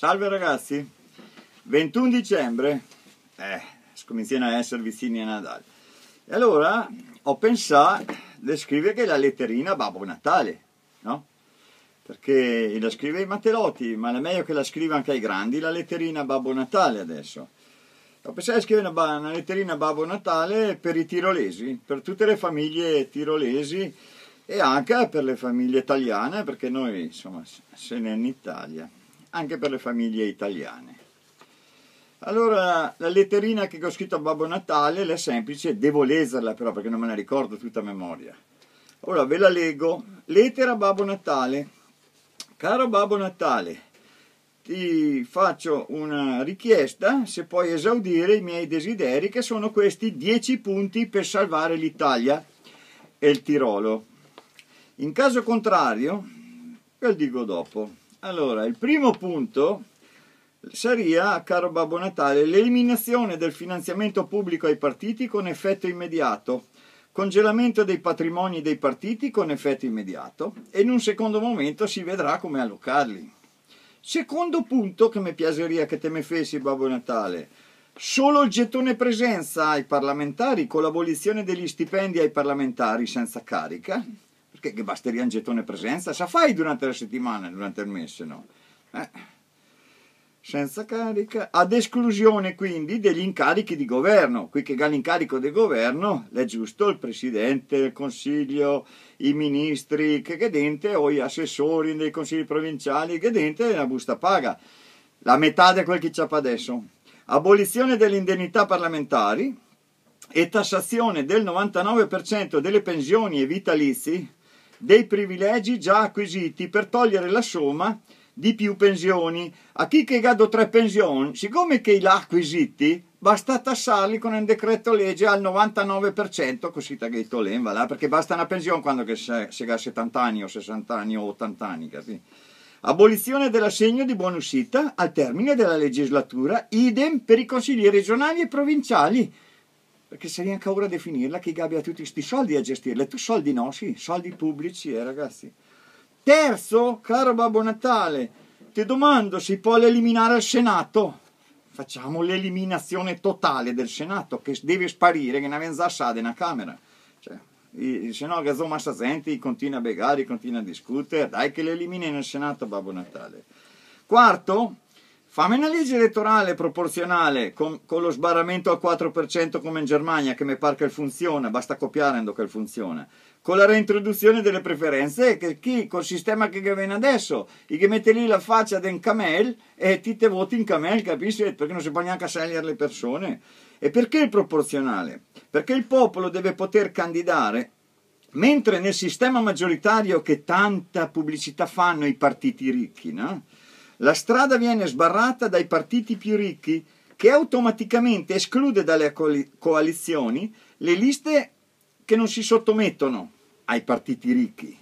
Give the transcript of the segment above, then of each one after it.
Salve ragazzi, 21 dicembre, eh, cominciano a essere vicini a Natale. E allora ho pensato di scrivere la letterina Babbo Natale, no? Perché la scrive ai matelotti, ma è meglio che la scriva anche ai grandi, la letterina Babbo Natale adesso. Ho pensato di scrivere una, una letterina Babbo Natale per i tirolesi, per tutte le famiglie tirolesi e anche per le famiglie italiane, perché noi, insomma, se ne è in Italia anche per le famiglie italiane. Allora, la letterina che ho scritto a Babbo Natale, è semplice, devo leserla però perché non me la ricordo tutta a memoria. Ora ve la leggo. Lettera a Babbo Natale. Caro Babbo Natale, ti faccio una richiesta se puoi esaudire i miei desideri che sono questi 10 punti per salvare l'Italia e il Tirolo. In caso contrario, ve lo dico dopo. Allora, il primo punto Saria, caro Babbo Natale, l'eliminazione del finanziamento pubblico ai partiti con effetto immediato, congelamento dei patrimoni dei partiti con effetto immediato e in un secondo momento si vedrà come allocarli. Secondo punto che mi piacerebbe che te me fessi, Babbo Natale, solo il gettone presenza ai parlamentari con l'abolizione degli stipendi ai parlamentari senza carica perché che basteria un gettone presenza? Sa fai durante la settimana, durante il mese, no? Eh. Senza carica, ad esclusione quindi degli incarichi di governo. Qui che ha l'incarico del governo, è giusto il presidente il consiglio, i ministri, che gedente, o gli assessori dei consigli provinciali, che dente, la busta paga. La metà di quel che c'è adesso. Abolizione delle indennità parlamentari e tassazione del 99% delle pensioni e vitalizi dei privilegi già acquisiti per togliere la somma di più pensioni. A chi che gado tre pensioni, siccome che l'ha acquisiti, basta tassarli con un decreto legge al 99%, così che tolenva là, perché basta una pensione quando che se, se ha 70 anni o 60 anni o 80 anni. Così. Abolizione dell'assegno di buona uscita al termine della legislatura, idem per i consigli regionali e provinciali perché sarei anche ora a definirla chi abbia tutti questi soldi a gestirla. Tu soldi no, sì, soldi pubblici, eh ragazzi. Terzo, caro Babbo Natale, ti domando, si può eliminare il Senato? Facciamo l'eliminazione totale del Senato, che deve sparire, che ne avenza sade una Camera. Cioè, se no Gazzoma Sazenti continua a begare, continua a discutere, dai che le elimini nel Senato Babbo Natale. Quarto, Fammi una legge elettorale proporzionale con, con lo sbarramento al 4% come in Germania, che mi pare che funziona, basta copiare che funziona. Con la reintroduzione delle preferenze, che chi col sistema che viene adesso, che mette lì la faccia del camel e ti te voti in camel, capisci? Perché non si può neanche scegliere le persone. E perché il proporzionale? Perché il popolo deve poter candidare mentre nel sistema maggioritario che tanta pubblicità fanno i partiti ricchi, no? La strada viene sbarrata dai partiti più ricchi, che automaticamente esclude dalle coalizioni le liste che non si sottomettono ai partiti ricchi,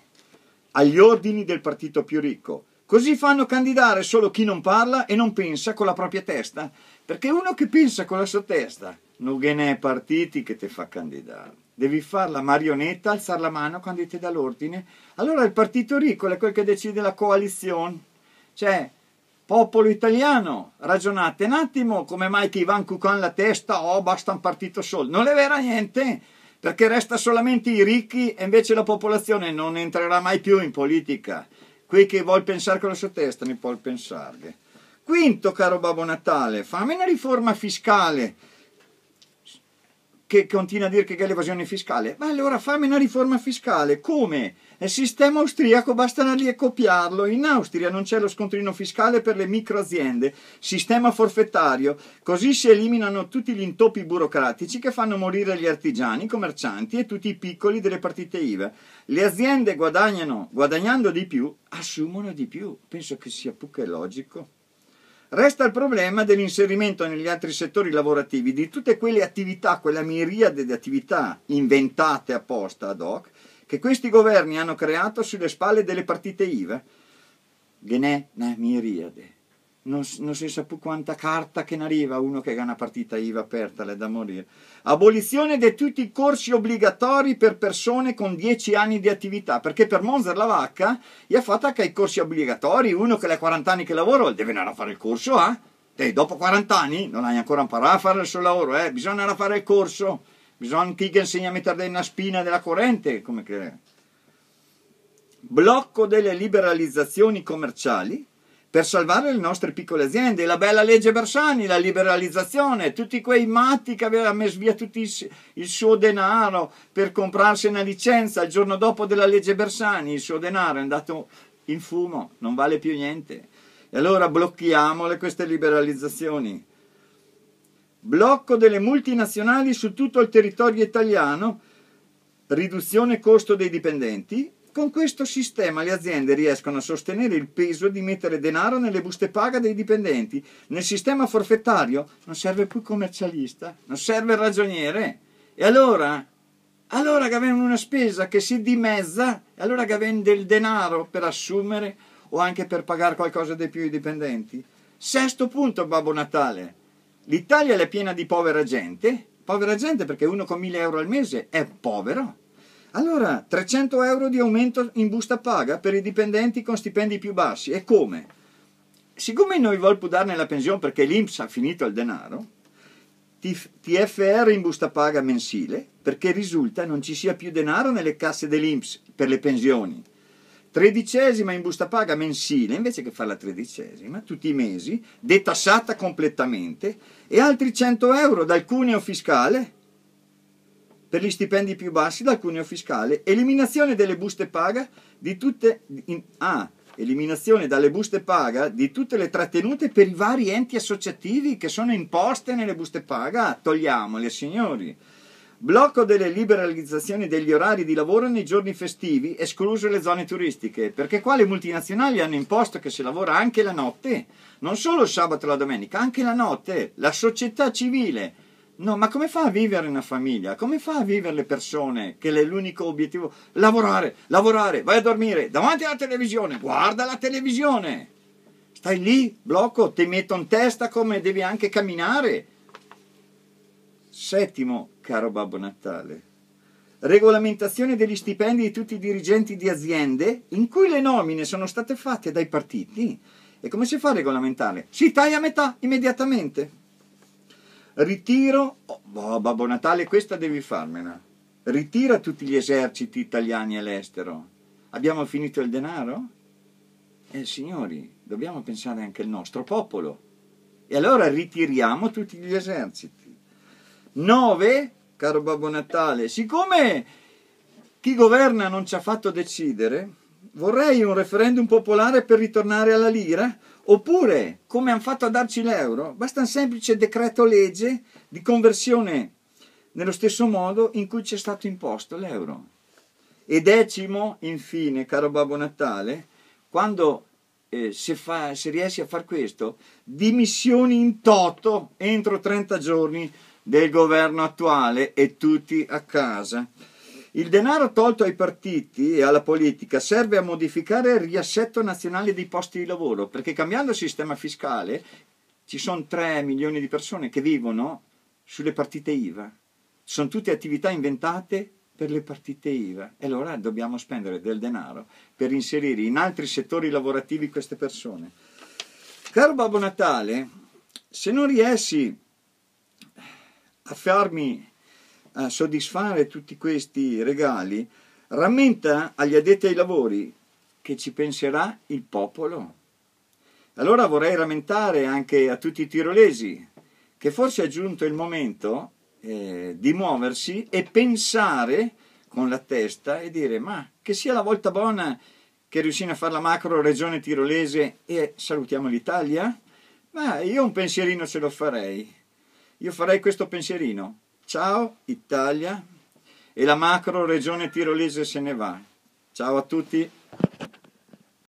agli ordini del partito più ricco. Così fanno candidare solo chi non parla e non pensa con la propria testa, perché uno che pensa con la sua testa non è partiti che ti fa candidare. Devi fare la marionetta, alzare la mano quando ti dà l'ordine. Allora il partito ricco è quel che decide la coalizione. Cioè, Popolo italiano, ragionate un attimo come mai che Ivan Cucan la testa, oh basta un partito solo, non è verrà niente, perché resta solamente i ricchi e invece la popolazione non entrerà mai più in politica. Qui che vuol pensare con la sua testa mi può pensarne. Quinto, caro Babbo Natale, fammi una riforma fiscale che continua a dire che è l'evasione fiscale. Ma allora fammi una riforma fiscale. Come? Il sistema austriaco basta andare lì e copiarlo. In Austria non c'è lo scontrino fiscale per le microaziende, sistema forfettario. Così si eliminano tutti gli intoppi burocratici che fanno morire gli artigiani, i commercianti e tutti i piccoli delle partite IVA. Le aziende guadagnano, guadagnando di più, assumono di più. Penso che sia più che logico. Resta il problema dell'inserimento negli altri settori lavorativi di tutte quelle attività, quella miriade di attività inventate apposta ad hoc, che questi governi hanno creato sulle spalle delle partite IVA. Ghenè una miriade non, non si sa più quanta carta che ne arriva uno che ha una partita IVA aperta, le da morire. Abolizione di tutti i corsi obbligatori per persone con 10 anni di attività, perché per Monzer la vacca gli ha fatto anche i corsi obbligatori, uno che ha 40 anni che lavora deve andare a fare il corso, eh? E dopo 40 anni non hai ancora imparato a fare il suo lavoro, eh? bisogna andare a fare il corso, bisogna chi che insegna a mettere una spina della corrente, come che... Blocco delle liberalizzazioni commerciali, per salvare le nostre piccole aziende, la bella legge Bersani, la liberalizzazione, tutti quei matti che avevano messo via tutto il suo denaro per comprarsi una licenza, il giorno dopo della legge Bersani il suo denaro è andato in fumo, non vale più niente. E allora blocchiamole queste liberalizzazioni. Blocco delle multinazionali su tutto il territorio italiano, riduzione costo dei dipendenti, con questo sistema le aziende riescono a sostenere il peso di mettere denaro nelle buste paga dei dipendenti. Nel sistema forfettario non serve più commercialista, non serve il ragioniere. E allora? Allora che avevano una spesa che si dimezza, e allora che avevano il denaro per assumere o anche per pagare qualcosa di più ai dipendenti. Sesto punto, Babbo Natale. L'Italia è piena di povera gente. Povera gente perché uno con 1000 euro al mese è povero allora, 300 euro di aumento in busta paga per i dipendenti con stipendi più bassi. E come? Siccome noi vogliamo darne la pensione perché l'Inps ha finito il denaro, TFR in busta paga mensile perché risulta non ci sia più denaro nelle casse dell'Inps per le pensioni. Tredicesima in busta paga mensile, invece che fare la tredicesima, tutti i mesi, detassata completamente, e altri 100 euro dal cuneo fiscale per gli stipendi più bassi dal cuneo fiscale, eliminazione delle buste paga di tutte, in, ah, eliminazione dalle buste paga di tutte le trattenute per i vari enti associativi che sono imposte nelle buste paga, togliamole signori. Blocco delle liberalizzazioni degli orari di lavoro nei giorni festivi, escluse le zone turistiche, perché qua le multinazionali hanno imposto che si lavora anche la notte, non solo il sabato e la domenica, anche la notte. La società civile No, ma come fa a vivere una famiglia? Come fa a vivere le persone che è l'unico obiettivo lavorare, lavorare, vai a dormire davanti alla televisione, guarda la televisione. Stai lì, blocco, ti metto in testa come devi anche camminare. Settimo, caro Babbo Natale, regolamentazione degli stipendi di tutti i dirigenti di aziende in cui le nomine sono state fatte dai partiti. E come si fa a regolamentare? Si taglia a metà immediatamente ritiro, oh, boh, Babbo Natale questa devi farmela, ritira tutti gli eserciti italiani all'estero. Abbiamo finito il denaro? Eh signori, dobbiamo pensare anche al nostro popolo. E allora ritiriamo tutti gli eserciti. 9, caro Babbo Natale, siccome chi governa non ci ha fatto decidere, vorrei un referendum popolare per ritornare alla lira? Oppure, come hanno fatto a darci l'euro, basta un semplice decreto legge di conversione nello stesso modo in cui ci è stato imposto l'euro. E decimo, infine, caro Babbo Natale, quando eh, se, fa, se riesci a fare questo, dimissioni in toto entro 30 giorni del governo attuale e tutti a casa. Il denaro tolto ai partiti e alla politica serve a modificare il riassetto nazionale dei posti di lavoro, perché cambiando il sistema fiscale ci sono 3 milioni di persone che vivono sulle partite IVA. Sono tutte attività inventate per le partite IVA e allora dobbiamo spendere del denaro per inserire in altri settori lavorativi queste persone. Caro Babbo Natale, se non riesci a farmi a soddisfare tutti questi regali, rammenta agli addetti ai lavori che ci penserà il popolo. Allora vorrei rammentare anche a tutti i tirolesi che forse è giunto il momento eh, di muoversi e pensare con la testa e dire ma che sia la volta buona che riuscino a fare la macro regione tirolese e salutiamo l'Italia? Ma io un pensierino ce lo farei. Io farei questo pensierino. Ciao Italia e la macro regione tirolese se ne va. Ciao a tutti.